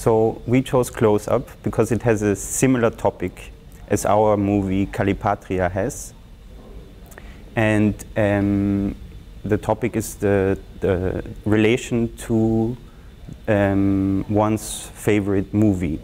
So we chose Close Up because it has a similar topic as our movie Calipatria has. And um, the topic is the, the relation to um, one's favorite movie.